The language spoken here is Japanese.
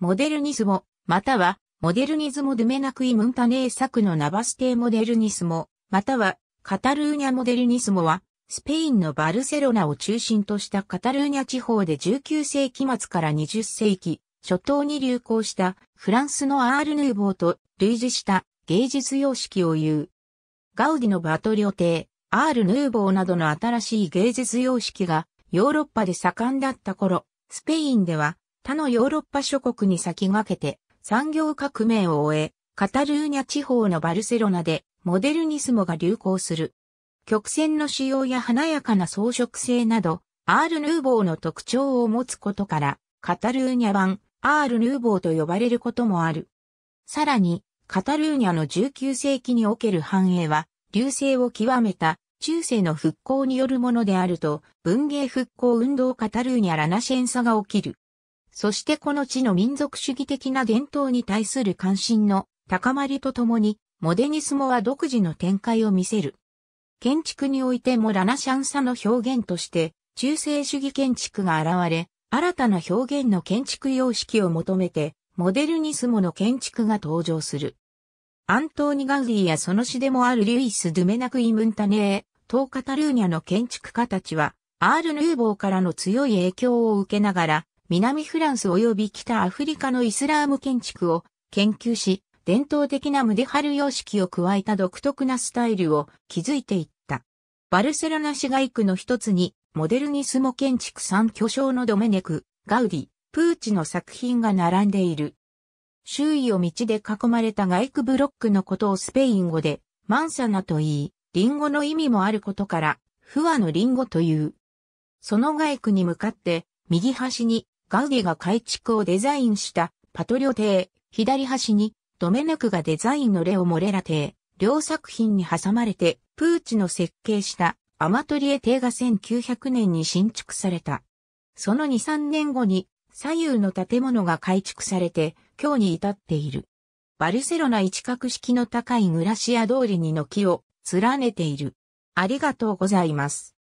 モデルニスモ、または、モデルニズモ・ドゥメナクイ・ムンタネー作のナバステモデルニスモ、または、カタルーニャ・モデルニスモは、スペインのバルセロナを中心としたカタルーニャ地方で19世紀末から20世紀初頭に流行したフランスのアール・ヌーボーと類似した芸術様式を言う。ガウディのバトリテ帝、アール・ヌーボーなどの新しい芸術様式がヨーロッパで盛んだった頃、スペインでは他のヨーロッパ諸国に先駆けて産業革命を終え、カタルーニャ地方のバルセロナでモデルニスモが流行する。曲線の使用や華やかな装飾性など、アール・ヌーボーの特徴を持つことから、カタルーニャ版、アール・ヌーボーと呼ばれることもある。さらに、カタルーニャの19世紀における繁栄は、流星を極めた中世の復興によるものであると、文芸復興運動カタルーニャ・ラナシェンサが起きる。そしてこの地の民族主義的な伝統に対する関心の高まりとともに、モデニスモは独自の展開を見せる。建築においてもラナシャンサの表現として、中世主義建築が現れ、新たな表現の建築様式を求めて、モデルニスモの建築が登場する。アントーニ・ガウディやその詩でもあるリュイス・ドゥメナク・イムンタネー、東カタルーニャの建築家たちは、アール・ヌーボーからの強い影響を受けながら、南フランス及び北アフリカのイスラーム建築を研究し、伝統的なムデハル様式を加えた独特なスタイルを築いていった。バルセロナ市街区の一つに、モデルニスモ建築三巨匠のドメネク、ガウディ、プーチの作品が並んでいる。周囲を道で囲まれた外区ブロックのことをスペイン語で、マンサナと言い、リンゴの意味もあることから、不和のリンゴという。その外区に向かって、右端にガウディが改築をデザインしたパトリオ邸、左端にドメナクがデザインのレオ・モレラ邸、両作品に挟まれて、プーチの設計したアマトリエ邸が1900年に新築された。その2、3年後に左右の建物が改築されて、今日に至っている。バルセロナ一角式の高いグラシア通りに軒を連ねている。ありがとうございます。